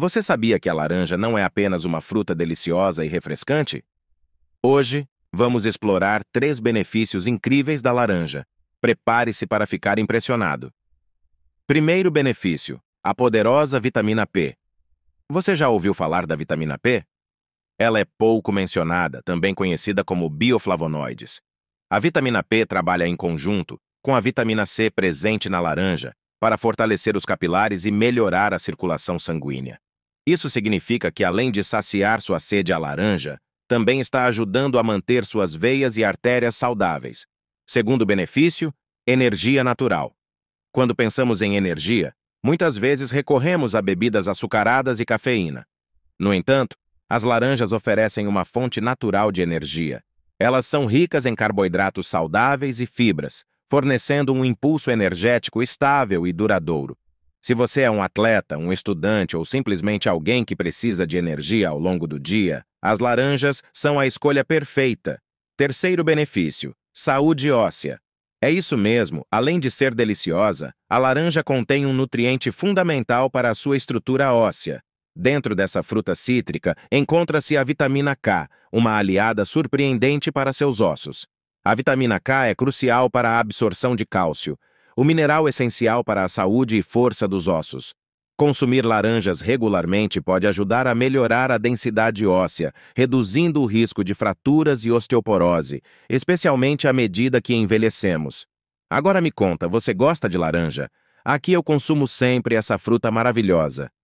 Você sabia que a laranja não é apenas uma fruta deliciosa e refrescante? Hoje, vamos explorar três benefícios incríveis da laranja. Prepare-se para ficar impressionado. Primeiro benefício: a poderosa vitamina P. Você já ouviu falar da vitamina P? Ela é pouco mencionada, também conhecida como bioflavonoides. A vitamina P trabalha em conjunto com a vitamina C presente na laranja para fortalecer os capilares e melhorar a circulação sanguínea. Isso significa que, além de saciar sua sede à laranja, também está ajudando a manter suas veias e artérias saudáveis. Segundo benefício, energia natural. Quando pensamos em energia, muitas vezes recorremos a bebidas açucaradas e cafeína. No entanto, as laranjas oferecem uma fonte natural de energia. Elas são ricas em carboidratos saudáveis e fibras, fornecendo um impulso energético estável e duradouro. Se você é um atleta, um estudante ou simplesmente alguém que precisa de energia ao longo do dia, as laranjas são a escolha perfeita. Terceiro benefício: saúde óssea. É isso mesmo, além de ser deliciosa, a laranja contém um nutriente fundamental para a sua estrutura óssea. Dentro dessa fruta cítrica encontra-se a vitamina K, uma aliada surpreendente para seus ossos. A vitamina K é crucial para a absorção de cálcio, o mineral essencial para a saúde e força dos ossos. Consumir laranjas regularmente pode ajudar a melhorar a densidade óssea, reduzindo o risco de fraturas e osteoporose, especialmente à medida que envelhecemos. Agora me conta, você gosta de laranja? Aqui eu consumo sempre essa fruta maravilhosa.